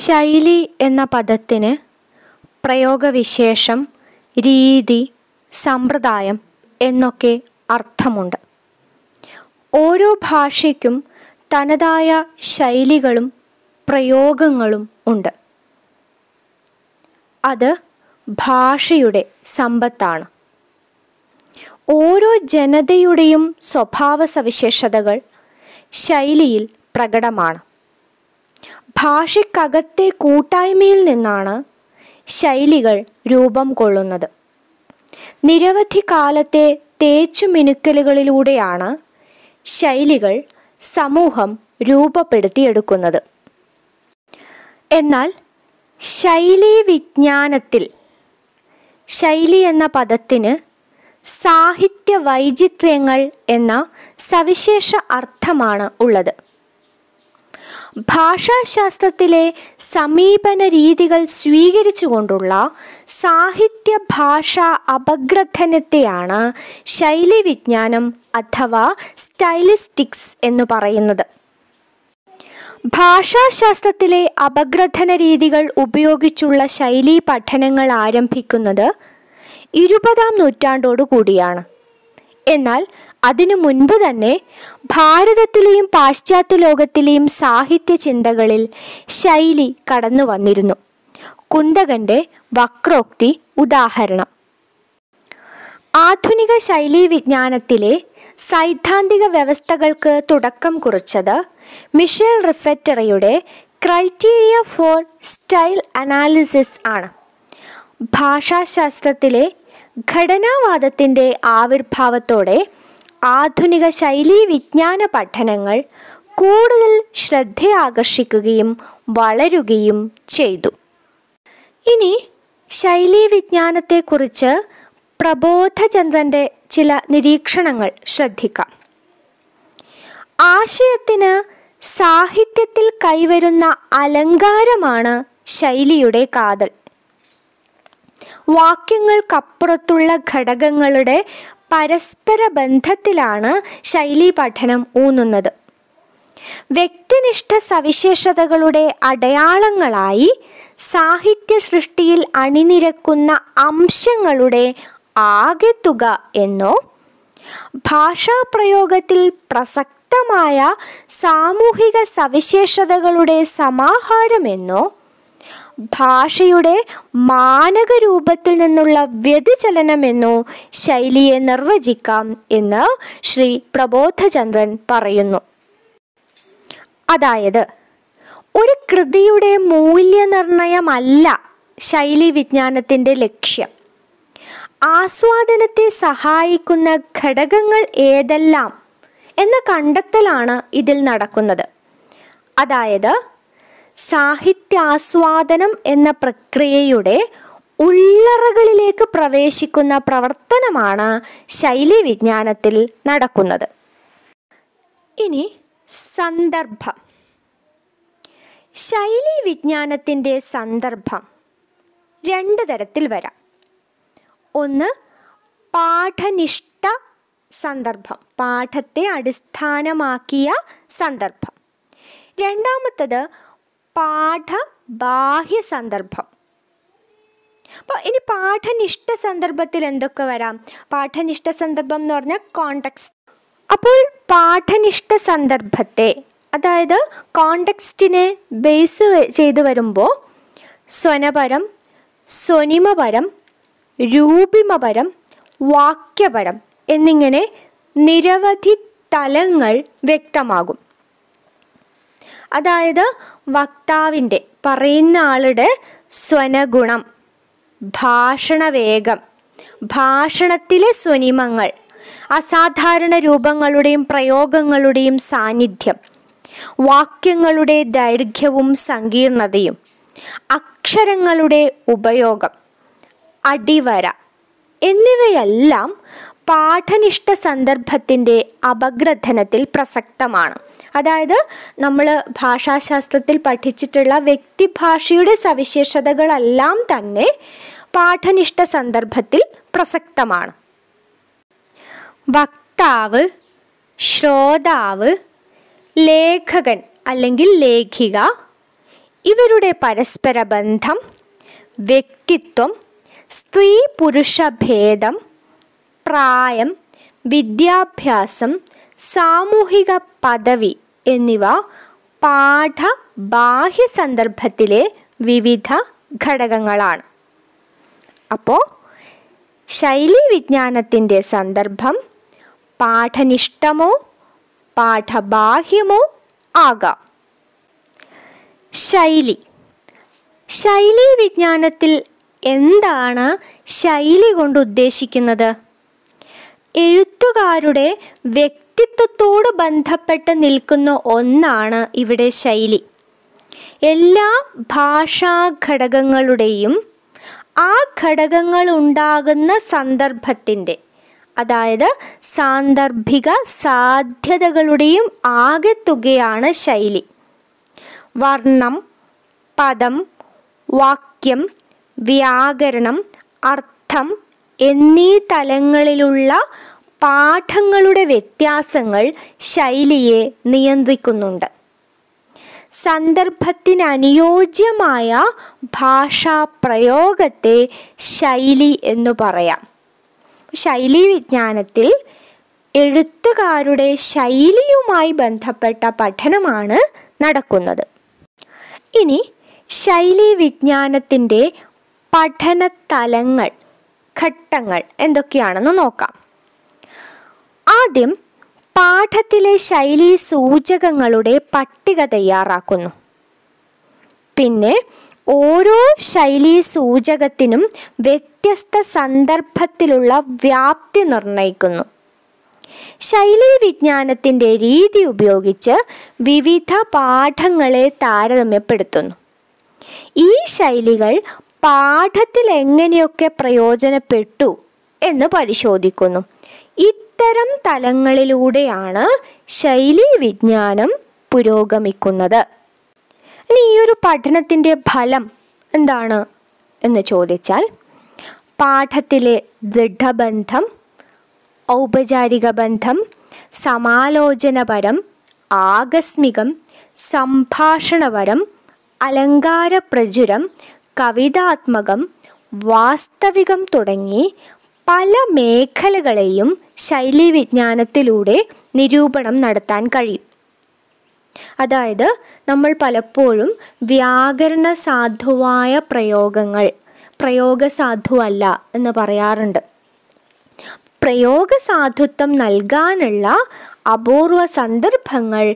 ശൈലി എന്ന പദത്തിന് പ്രയോഗവിശേഷം രീതി സമ്പ്രദായം എന്നൊക്കെ അർത്ഥമുണ്ട് ഓരോ ഭാഷയ്ക്കും തനതായ ശൈലികളും പ്രയോഗങ്ങളും ഉണ്ട് അത് ഭാഷയുടെ സമ്പത്താണ് ഓരോ ജനതയുടെയും സ്വഭാവ സവിശേഷതകൾ ശൈലിയിൽ പ്രകടമാണ് ഭാഷയ്ക്കകത്തെ കൂട്ടായ്മയിൽ നിന്നാണ് ശൈലികൾ രൂപം കൊള്ളുന്നത് നിരവധി കാലത്തെ തേച്ചു മിനുക്കലുകളിലൂടെയാണ് ശൈലികൾ സമൂഹം രൂപപ്പെടുത്തിയെടുക്കുന്നത് എന്നാൽ ശൈലി വിജ്ഞാനത്തിൽ ശൈലി എന്ന പദത്തിന് സാഹിത്യ വൈചിത്യങ്ങൾ എന്ന സവിശേഷ അർത്ഥമാണ് ഉള്ളത് ഭാഷാശാസ്ത്രത്തിലെ സമീപന രീതികൾ സ്വീകരിച്ചുകൊണ്ടുള്ള സാഹിത്യ ഭാഷാ അപഗ്രഥനത്തെയാണ് ശൈലിവിജ്ഞാനം അഥവാ സ്റ്റൈലിസ്റ്റിക്സ് എന്ന് പറയുന്നത് ഭാഷാശാസ്ത്രത്തിലെ അപഗ്രഥന രീതികൾ ഉപയോഗിച്ചുള്ള ശൈലീ പഠനങ്ങൾ ആരംഭിക്കുന്നത് ഇരുപതാം നൂറ്റാണ്ടോടു കൂടിയാണ് എന്നാൽ അതിനു മുൻപ് തന്നെ ഭാരതത്തിലെയും പാശ്ചാത്യ ലോകത്തിലെയും സാഹിത്യ ചിന്തകളിൽ ശൈലി കടന്നു വന്നിരുന്നു കുന്തകന്റെ വക്രോക്തി ഉദാഹരണം ആധുനിക ശൈലീ വിജ്ഞാനത്തിലെ സൈദ്ധാന്തിക വ്യവസ്ഥകൾക്ക് തുടക്കം കുറിച്ചത് മിഷേൽ റിഫറ്ററയുടെ ക്രൈറ്റീരിയ ഫോർ സ്റ്റൈൽ അനാലിസിസ് ആണ് ഭാഷാശാസ്ത്രത്തിലെ ഘടനാവാദത്തിൻ്റെ ആവിർഭാവത്തോടെ ആധുനിക ശൈലീ വിജ്ഞാന പഠനങ്ങൾ കൂടുതൽ ശ്രദ്ധയാകർഷിക്കുകയും വളരുകയും ചെയ്തു ഇനി ശൈലീ വിജ്ഞാനത്തെക്കുറിച്ച് പ്രബോധചന്ദ്രൻ്റെ ചില നിരീക്ഷണങ്ങൾ ശ്രദ്ധിക്കാം ആശയത്തിന് സാഹിത്യത്തിൽ കൈവരുന്ന അലങ്കാരമാണ് ശൈലിയുടെ കാതൽ വാക്യങ്ങൾക്കപ്പുറത്തുള്ള ഘടകങ്ങളുടെ പരസ്പര ബന്ധത്തിലാണ് ശൈലി പഠനം ഊന്നുന്നത് വ്യക്തിനിഷ്ഠ സവിശേഷതകളുടെ അടയാളങ്ങളായി സാഹിത്യ സൃഷ്ടിയിൽ അണിനിരക്കുന്ന അംശങ്ങളുടെ ആകെത്തുക എന്നോ ഭാഷാപ്രയോഗത്തിൽ പ്രസക്തമായ സാമൂഹിക സവിശേഷതകളുടെ സമാഹാരമെന്നോ ഭാഷയുടെ മാനക രൂപത്തിൽ നിന്നുള്ള വ്യതിചലനമെന്നോ ശൈലിയെ നിർവചിക്കാം എന്ന് ശ്രീ പ്രബോധചന്ദ്രൻ പറയുന്നു അതായത് ഒരു കൃതിയുടെ മൂല്യനിർണയമല്ല ശൈലി വിജ്ഞാനത്തിൻ്റെ ലക്ഷ്യം ആസ്വാദനത്തെ സഹായിക്കുന്ന ഘടകങ്ങൾ ഏതെല്ലാം എന്ന കണ്ടെത്തലാണ് ഇതിൽ നടക്കുന്നത് അതായത് സാഹിത്യാസ്വാദനം എന്ന പ്രക്രിയയുടെ ഉള്ളറകളിലേക്ക് പ്രവേശിക്കുന്ന പ്രവർത്തനമാണ് ശൈലീവിജ്ഞാനത്തിൽ നടക്കുന്നത് ഇനി സന്ദർഭം ശൈലി വിജ്ഞാനത്തിൻ്റെ സന്ദർഭം രണ്ട് തരത്തിൽ വരാം ഒന്ന് പാഠനിഷ്ഠ സന്ദർഭം പാഠത്തെ അടിസ്ഥാനമാക്കിയ സന്ദർഭം രണ്ടാമത്തത് പാഠ ബാഹ്യ സന്ദർഭം അപ്പോൾ ഇനി പാഠനിഷ്ഠ സന്ദർഭത്തിൽ എന്തൊക്കെ വരാം പാഠനിഷ്ഠ സന്ദർഭം എന്ന് പറഞ്ഞാൽ കോണ്ടെക്സ്റ്റ് അപ്പോൾ പാഠനിഷ്ഠ സന്ദർഭത്തെ അതായത് കോണ്ടക്സ്റ്റിനെ ബേസ് ചെയ്തു വരുമ്പോൾ സ്വനപരം സ്വനിമപരം രൂപിമപരം വാക്യപരം എന്നിങ്ങനെ നിരവധി തലങ്ങൾ വ്യക്തമാകും അതായത് വക്താവിൻ്റെ പറയുന്ന ആളുടെ സ്വനഗുണം ഭാഷണവേഗം ഭാഷണത്തിലെ സ്വനിമങ്ങൾ അസാധാരണ രൂപങ്ങളുടെയും പ്രയോഗങ്ങളുടെയും സാന്നിധ്യം വാക്യങ്ങളുടെ ദൈർഘ്യവും സങ്കീർണതയും അക്ഷരങ്ങളുടെ ഉപയോഗം അടിവര എന്നിവയെല്ലാം പാഠനിഷ്ഠ സന്ദർഭത്തിൻ്റെ അപഗ്രഥനത്തിൽ പ്രസക്തമാണ് അതായത് നമ്മൾ ഭാഷാശാസ്ത്രത്തിൽ പഠിച്ചിട്ടുള്ള വ്യക്തിഭാഷയുടെ സവിശേഷതകളെല്ലാം തന്നെ പാഠനിഷ്ഠ സന്ദർഭത്തിൽ പ്രസക്തമാണ് വക്താവ് ശ്രോതാവ് ലേഖകൻ അല്ലെങ്കിൽ ലേഖിക ഇവരുടെ പരസ്പര ബന്ധം വ്യക്തിത്വം സ്ത്രീ പുരുഷ ഭേദം പ്രായം വിദ്യാഭ്യാസം സാമൂഹിക പദവി എന്നിവ പാഠ ബാഹ്യ സന്ദർഭത്തിലെ വിവിധ ഘടകങ്ങളാണ് അപ്പോൾ ശൈലി വിജ്ഞാനത്തിൻ്റെ സന്ദർഭം പാഠനിഷ്ഠമോ പാഠബാഹ്യമോ ആകാം ശൈലി ശൈലി വിജ്ഞാനത്തിൽ എന്താണ് ശൈലി കൊണ്ട് ഉദ്ദേശിക്കുന്നത് എഴുത്തുകാരുടെ വ്യക്തിത്വത്തോട് ബന്ധപ്പെട്ട് നിൽക്കുന്ന ഒന്നാണ് ഇവിടെ ശൈലി എല്ലാ ഭാഷാ ഘടകങ്ങളുടെയും ആ ഘടകങ്ങൾ ഉണ്ടാകുന്ന സന്ദർഭത്തിൻ്റെ അതായത് സാന്ദർഭിക സാധ്യതകളുടെയും ആകെത്തുകയാണ് ശൈലി വർണ്ണം പദം വാക്യം വ്യാകരണം അർത്ഥം എന്നീ തലങ്ങളിലുള്ള പാഠങ്ങളുടെ വ്യത്യാസങ്ങൾ ശൈലിയെ നിയന്ത്രിക്കുന്നുണ്ട് സന്ദർഭത്തിനനുയോജ്യമായ ഭാഷാ പ്രയോഗത്തെ ശൈലി എന്ന് പറയാം ശൈലി വിജ്ഞാനത്തിൽ എഴുത്തുകാരുടെ ശൈലിയുമായി ബന്ധപ്പെട്ട പഠനമാണ് നടക്കുന്നത് ഇനി ശൈലി വിജ്ഞാനത്തിൻ്റെ പഠനതലങ്ങൾ ഘട്ടങ്ങൾ എന്തൊക്കെയാണെന്ന് നോക്കാം ആദ്യം പാഠത്തിലെ ശൈലി സൂചകങ്ങളുടെ പട്ടിക തയ്യാറാക്കുന്നു പിന്നെ ഓരോ ശൈലി സൂചകത്തിനും വ്യത്യസ്ത സന്ദർഭത്തിലുള്ള വ്യാപ്തി നിർണ്ണയിക്കുന്നു ശൈലി വിജ്ഞാനത്തിൻ്റെ രീതി ഉപയോഗിച്ച് വിവിധ പാഠങ്ങളെ താരതമ്യപ്പെടുത്തുന്നു ഈ ശൈലികൾ പാഠത്തിൽ എങ്ങനെയൊക്കെ പ്രയോജനപ്പെട്ടു എന്ന് പരിശോധിക്കുന്നു ഇത്തരം തലങ്ങളിലൂടെയാണ് ശൈലി വിജ്ഞാനം പുരോഗമിക്കുന്നത് ഇനി ഈ ഒരു പഠനത്തിൻ്റെ ഫലം എന്താണ് എന്ന് ചോദിച്ചാൽ പാഠത്തിലെ ദൃഢബന്ധം ഔപചാരിക ബന്ധം സമാലോചനപരം ആകസ്മികം സംഭാഷണപരം അലങ്കാരപ്രചുരം കവിതാത്മകം വാസ്തവികം തുടങ്ങി പല മേഖലകളെയും ശൈലീവിജ്ഞാനത്തിലൂടെ നിരൂപണം നടത്താൻ കഴിയും അതായത് നമ്മൾ പലപ്പോഴും വ്യാകരണ സാധുവായ പ്രയോഗങ്ങൾ പ്രയോഗസാധുവല്ല എന്ന് പറയാറുണ്ട് പ്രയോഗസാധുത്വം നൽകാനുള്ള അപൂർവ സന്ദർഭങ്ങൾ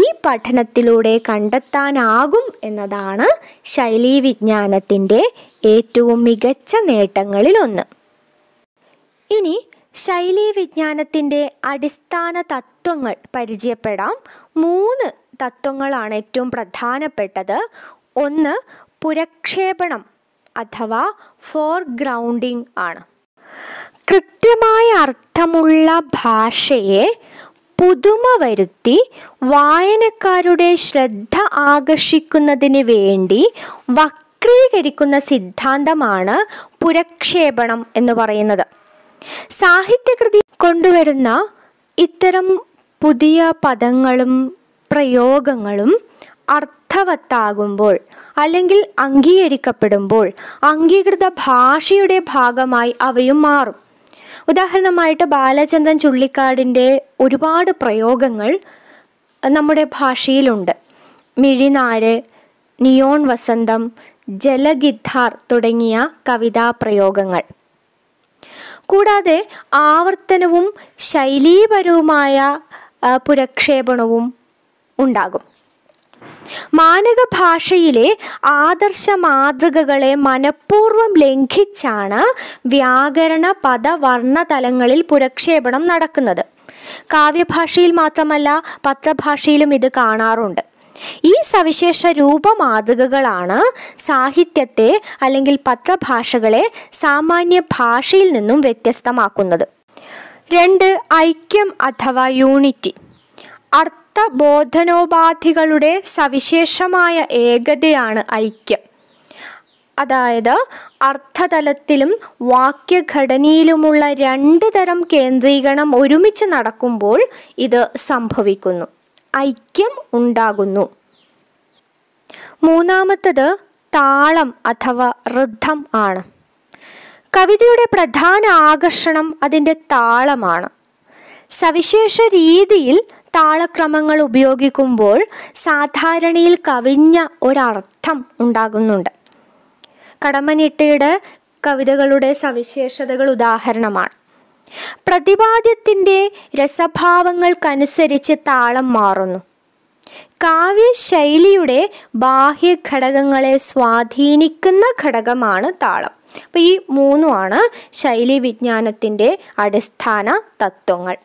ഈ പഠനത്തിലൂടെ കണ്ടെത്താനാകും എന്നതാണ് വിജ്ഞാനത്തിൻ്റെ ഏറ്റവും മികച്ച നേട്ടങ്ങളിലൊന്ന് ഇനി വിജ്ഞാനത്തിൻ്റെ അടിസ്ഥാന തത്വങ്ങൾ പരിചയപ്പെടാം മൂന്ന് തത്വങ്ങളാണ് ഏറ്റവും പ്രധാനപ്പെട്ടത് ഒന്ന് പുരക്ഷേപണം അഥവാ ഫോർഗ്രൗണ്ടിംഗ് ആണ് കൃത്യമായ അർത്ഥമുള്ള ഭാഷയെ പുതുമ വരുത്തി വായനക്കാരുടെ ശ്രദ്ധ ആകർഷിക്കുന്നതിന് വേണ്ടി വക്രീകരിക്കുന്ന സിദ്ധാന്തമാണ് പുരക്ഷേപണം എന്ന് പറയുന്നത് സാഹിത്യകൃതി കൊണ്ടുവരുന്ന ഇത്തരം പുതിയ പദങ്ങളും പ്രയോഗങ്ങളും അർത്ഥവത്താകുമ്പോൾ അല്ലെങ്കിൽ അംഗീകരിക്കപ്പെടുമ്പോൾ അംഗീകൃത ഭാഷയുടെ ഭാഗമായി അവയും മാറും ഉദാഹരണമായിട്ട് ബാലചന്ദ്രൻ ചുള്ളിക്കാടിൻ്റെ ഒരുപാട് പ്രയോഗങ്ങൾ നമ്മുടെ ഭാഷയിലുണ്ട് മിഴിനാര് നിയോൺ വസന്തം ജലഗിദ്ധാർ തുടങ്ങിയ കവിതാ പ്രയോഗങ്ങൾ കൂടാതെ ആവർത്തനവും ശൈലീപരവുമായ പുരക്ഷേപണവും ഉണ്ടാകും മാനക ഭാഷയിലെ ആദർശ മാതൃകകളെ മനഃപൂർവ്വം ലംഘിച്ചാണ് വ്യാകരണ പദ വർണ്ണതലങ്ങളിൽ പുരക്ഷേപണം നടക്കുന്നത് കാവ്യഭാഷയിൽ മാത്രമല്ല പത്രഭാഷയിലും ഇത് കാണാറുണ്ട് ഈ സവിശേഷ രൂപമാതൃകകളാണ് സാഹിത്യത്തെ അല്ലെങ്കിൽ പത്രഭാഷകളെ സാമാന്യ ഭാഷയിൽ നിന്നും വ്യത്യസ്തമാക്കുന്നത് രണ്ട് ഐക്യം അഥവാ യൂണിറ്റി ബോധനോപാധികളുടെ സവിശേഷമായ ഏകതയാണ് ഐക്യം അതായത് അർത്ഥതലത്തിലും വാക്യഘടനയിലുമുള്ള രണ്ട് തരം കേന്ദ്രീകരണം ഒരുമിച്ച് നടക്കുമ്പോൾ ഇത് സംഭവിക്കുന്നു ഐക്യം ഉണ്ടാകുന്നു മൂന്നാമത്തത് താളം അഥവാ ഋദ്ധം ആണ് കവിതയുടെ പ്രധാന ആകർഷണം അതിൻ്റെ താളമാണ് സവിശേഷ രീതിയിൽ താളക്രമങ്ങൾ ഉപയോഗിക്കുമ്പോൾ സാധാരണയിൽ കവിഞ്ഞ ഒരർത്ഥം ഉണ്ടാകുന്നുണ്ട് കടമനിട്ടയുടെ കവിതകളുടെ സവിശേഷതകൾ ഉദാഹരണമാണ് പ്രതിപാദ്യത്തിൻ്റെ രസഭാവങ്ങൾക്കനുസരിച്ച് താളം മാറുന്നു കാവ്യശൈലിയുടെ ബാഹ്യ ഘടകങ്ങളെ സ്വാധീനിക്കുന്ന ഘടകമാണ് താളം അപ്പോൾ ഈ മൂന്നുമാണ് ശൈലി വിജ്ഞാനത്തിൻ്റെ അടിസ്ഥാന തത്വങ്ങൾ